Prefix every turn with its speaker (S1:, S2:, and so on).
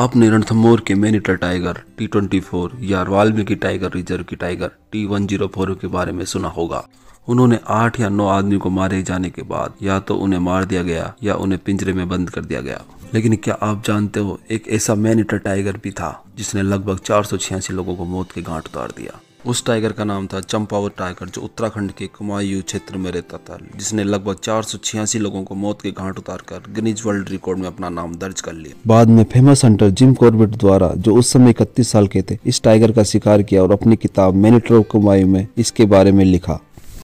S1: आपने रणथम्बोर के मैनिटर टाइगर टी ट्वेंटी फोर या वाल्मीकि टाइगर रिजर्व की tiger T one zero four के बारे में सुना होगा उन्होंने आठ या नौ आदमी को मारे जाने के बाद या तो उन्हें मार दिया गया या उन्हें पिंजरे में बंद कर दिया गया लेकिन क्या आप जानते हो एक ऐसा मैनिटर टाइगर भी था जिसने लगभग चार लोगों को मौत के गांठ उतार दिया उस टाइगर का नाम था चंपावत टाइगर जो उत्तराखंड के कुमायु क्षेत्र में रहता था जिसने लगभग चार लोगों को मौत के घाट उतार कर गिनीज वर्ल्ड रिकॉर्ड में अपना नाम दर्ज कर लिया
S2: बाद में फेमस हंटर जिम कॉर्बेट द्वारा जो उस समय इकतीस साल के थे इस टाइगर का शिकार किया और अपनी किताब मेनिट्रो कुमायू में इसके बारे में लिखा